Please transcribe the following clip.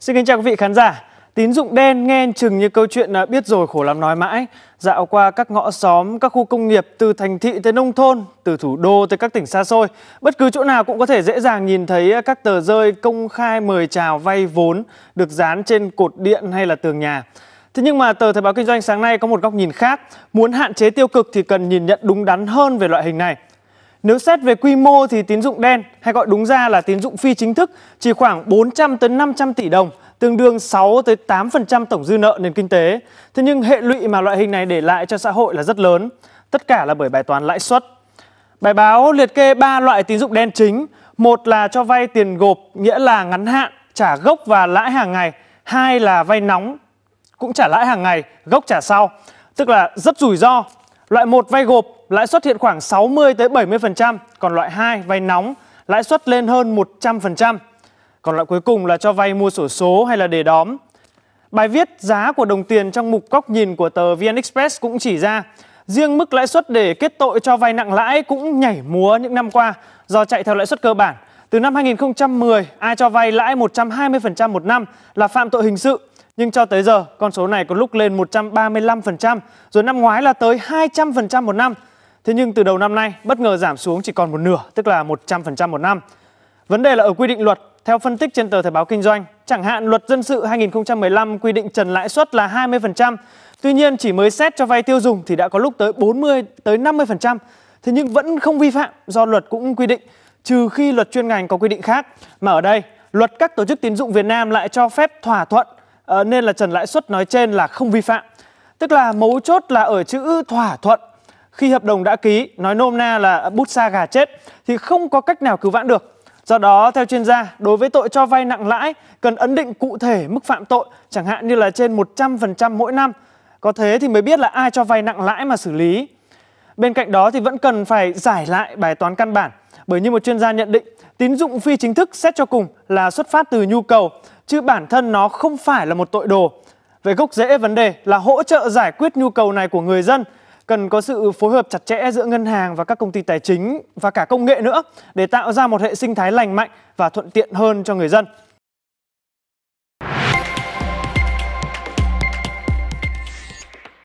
Xin kính chào quý vị khán giả. Tín dụng đen nghe chừng như câu chuyện à, biết rồi khổ lắm nói mãi. Dạo qua các ngõ xóm, các khu công nghiệp từ thành thị tới nông thôn, từ thủ đô tới các tỉnh xa xôi. Bất cứ chỗ nào cũng có thể dễ dàng nhìn thấy à, các tờ rơi công khai mời chào vay vốn được dán trên cột điện hay là tường nhà. Thế nhưng mà tờ Thời báo Kinh doanh sáng nay có một góc nhìn khác. Muốn hạn chế tiêu cực thì cần nhìn nhận đúng đắn hơn về loại hình này. Nếu xét về quy mô thì tín dụng đen hay gọi đúng ra là tín dụng phi chính thức chỉ khoảng 400 tới 500 tỷ đồng, tương đương 6 tới 8% tổng dư nợ nền kinh tế. Thế nhưng hệ lụy mà loại hình này để lại cho xã hội là rất lớn, tất cả là bởi bài toán lãi suất. Bài báo liệt kê 3 loại tín dụng đen chính, một là cho vay tiền gộp nghĩa là ngắn hạn, trả gốc và lãi hàng ngày, hai là vay nóng cũng trả lãi hàng ngày, gốc trả sau, tức là rất rủi ro Loại 1 vay gộp lãi suất hiện khoảng 60 tới 70%, còn loại 2 vay nóng lãi suất lên hơn 100%. Còn loại cuối cùng là cho vay mua sổ số hay là đề đóm. Bài viết giá của đồng tiền trong mục góc nhìn của tờ VN Express cũng chỉ ra Riêng mức lãi suất để kết tội cho vay nặng lãi cũng nhảy múa những năm qua do chạy theo lãi suất cơ bản. Từ năm 2010, ai cho vay lãi 120% một năm là phạm tội hình sự nhưng cho tới giờ, con số này có lúc lên 135%, rồi năm ngoái là tới 200% một năm. Thế nhưng từ đầu năm nay, bất ngờ giảm xuống chỉ còn một nửa, tức là 100% một năm. Vấn đề là ở quy định luật, theo phân tích trên tờ Thời báo Kinh doanh, chẳng hạn luật dân sự 2015 quy định trần lãi suất là 20%, tuy nhiên chỉ mới xét cho vay tiêu dùng thì đã có lúc tới 40 tới 50%, thế nhưng vẫn không vi phạm do luật cũng quy định, trừ khi luật chuyên ngành có quy định khác. Mà ở đây, luật các tổ chức tín dụng Việt Nam lại cho phép thỏa thuận Ờ, nên là trần lãi suất nói trên là không vi phạm. Tức là mấu chốt là ở chữ thỏa thuận khi hợp đồng đã ký, nói nôm na là bút xa gà chết thì không có cách nào cứu vãn được. Do đó, theo chuyên gia, đối với tội cho vay nặng lãi cần ấn định cụ thể mức phạm tội, chẳng hạn như là trên 100% mỗi năm. Có thế thì mới biết là ai cho vay nặng lãi mà xử lý. Bên cạnh đó thì vẫn cần phải giải lại bài toán căn bản bởi như một chuyên gia nhận định, tín dụng phi chính thức xét cho cùng là xuất phát từ nhu cầu, chứ bản thân nó không phải là một tội đồ. Về gốc rễ vấn đề là hỗ trợ giải quyết nhu cầu này của người dân, cần có sự phối hợp chặt chẽ giữa ngân hàng và các công ty tài chính và cả công nghệ nữa để tạo ra một hệ sinh thái lành mạnh và thuận tiện hơn cho người dân.